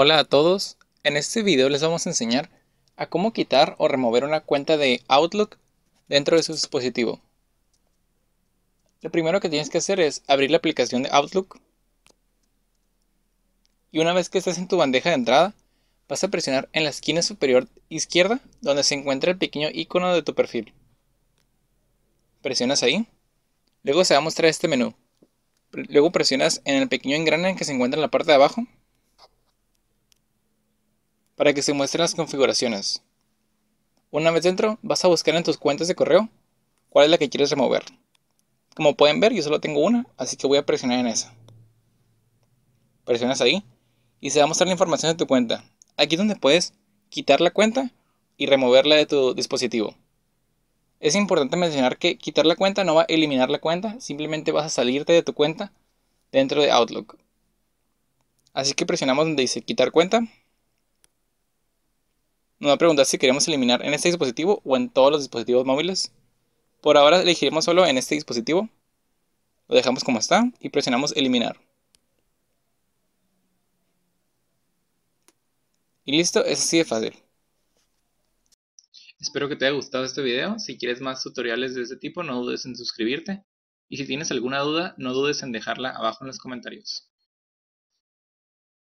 Hola a todos, en este video les vamos a enseñar a cómo quitar o remover una cuenta de Outlook dentro de su dispositivo. Lo primero que tienes que hacer es abrir la aplicación de Outlook y una vez que estés en tu bandeja de entrada vas a presionar en la esquina superior izquierda donde se encuentra el pequeño icono de tu perfil. Presionas ahí, luego se va a mostrar este menú. Luego presionas en el pequeño engrane que se encuentra en la parte de abajo para que se muestren las configuraciones. Una vez dentro, vas a buscar en tus cuentas de correo cuál es la que quieres remover. Como pueden ver, yo solo tengo una, así que voy a presionar en esa. Presionas ahí y se va a mostrar la información de tu cuenta. Aquí es donde puedes quitar la cuenta y removerla de tu dispositivo. Es importante mencionar que quitar la cuenta no va a eliminar la cuenta, simplemente vas a salirte de tu cuenta dentro de Outlook. Así que presionamos donde dice quitar cuenta nos va a preguntar si queremos eliminar en este dispositivo o en todos los dispositivos móviles. Por ahora elegiremos solo en este dispositivo. Lo dejamos como está y presionamos eliminar. Y listo, es así de fácil. Espero que te haya gustado este video. Si quieres más tutoriales de este tipo, no dudes en suscribirte. Y si tienes alguna duda, no dudes en dejarla abajo en los comentarios.